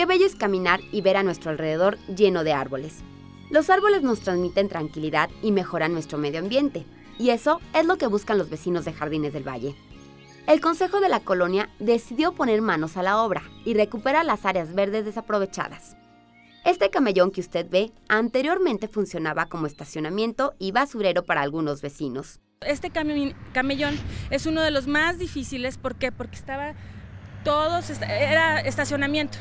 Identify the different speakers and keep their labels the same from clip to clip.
Speaker 1: Qué bello es caminar y ver a nuestro alrededor lleno de árboles. Los árboles nos transmiten tranquilidad y mejoran nuestro medio ambiente, y eso es lo que buscan los vecinos de Jardines del Valle. El Consejo de la Colonia decidió poner manos a la obra y recuperar las áreas verdes desaprovechadas. Este camellón que usted ve anteriormente funcionaba como estacionamiento y basurero para algunos vecinos.
Speaker 2: Este camellón es uno de los más difíciles, ¿por Porque estaba todo, era estacionamiento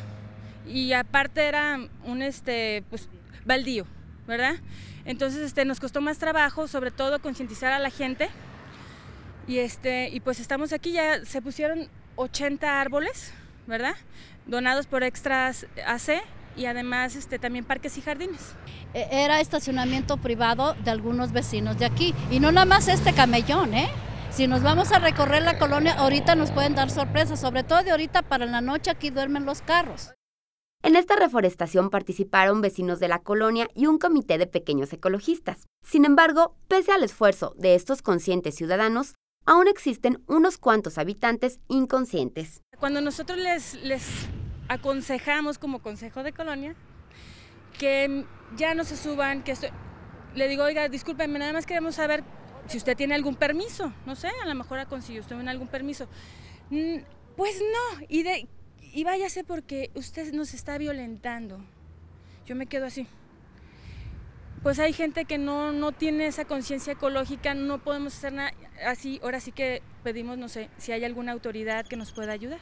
Speaker 2: y aparte era un este pues, baldío, ¿verdad? Entonces este nos costó más trabajo, sobre todo concientizar a la gente. Y este y pues estamos aquí ya se pusieron 80 árboles, ¿verdad? Donados por Extras AC y además este, también parques y jardines. E, era estacionamiento privado de algunos
Speaker 3: vecinos de aquí y no nada más este camellón, ¿eh? Si nos vamos a recorrer la colonia, ahorita nos pueden dar sorpresas, sobre todo de ahorita para la noche aquí duermen los carros.
Speaker 1: En esta reforestación participaron vecinos de la colonia y un comité de pequeños ecologistas. Sin embargo, pese al esfuerzo de estos conscientes ciudadanos, aún existen unos cuantos habitantes inconscientes.
Speaker 2: Cuando nosotros les, aconsejamos como consejo de colonia que ya no se suban, que le digo, oiga, discúlpenme, nada más queremos saber si usted tiene algún permiso, no sé, a lo mejor conseguido usted algún permiso. Mm, pues no, y de y váyase porque usted nos está violentando. Yo me quedo así. Pues hay gente que no, tiene esa conciencia ecológica, no podemos hacer nada así. Ahora sí que pedimos, no sé, si hay alguna autoridad que nos pueda ayudar.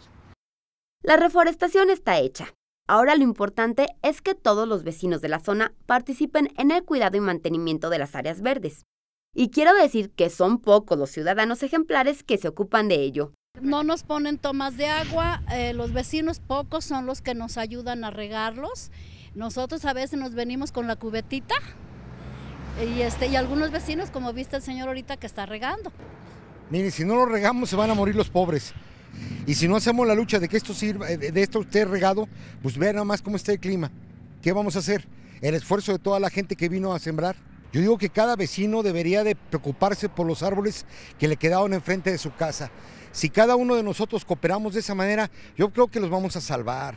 Speaker 1: La reforestación está hecha. Ahora lo importante es que todos los vecinos de la zona participen en el cuidado y mantenimiento de las áreas verdes. Y quiero decir que son pocos los ciudadanos ejemplares que se ocupan de ello.
Speaker 3: No nos ponen tomas de agua, eh, los vecinos pocos son los que nos ayudan a regarlos. Nosotros a veces nos venimos con la cubetita y, este, y algunos vecinos, como viste el señor ahorita, que está regando.
Speaker 4: Miren, si no lo regamos se van a morir los pobres. Y si no hacemos la lucha de que esto sirva, de esto esté regado, pues vean nada más cómo está el clima. ¿Qué vamos a hacer? El esfuerzo de toda la gente que vino a sembrar. Yo digo que cada vecino debería de preocuparse por los árboles que le quedaron enfrente de su casa. Si cada uno de nosotros cooperamos de esa manera, yo creo que los vamos a salvar.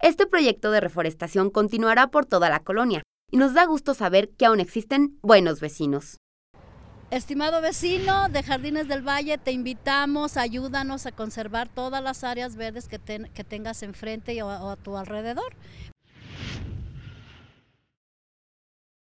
Speaker 1: Este proyecto de reforestación continuará por toda la colonia y nos da gusto saber que aún existen buenos vecinos.
Speaker 3: Estimado vecino de Jardines del Valle, te invitamos, ayúdanos a conservar todas las áreas verdes que, tengas enfrente o a tu alrededor,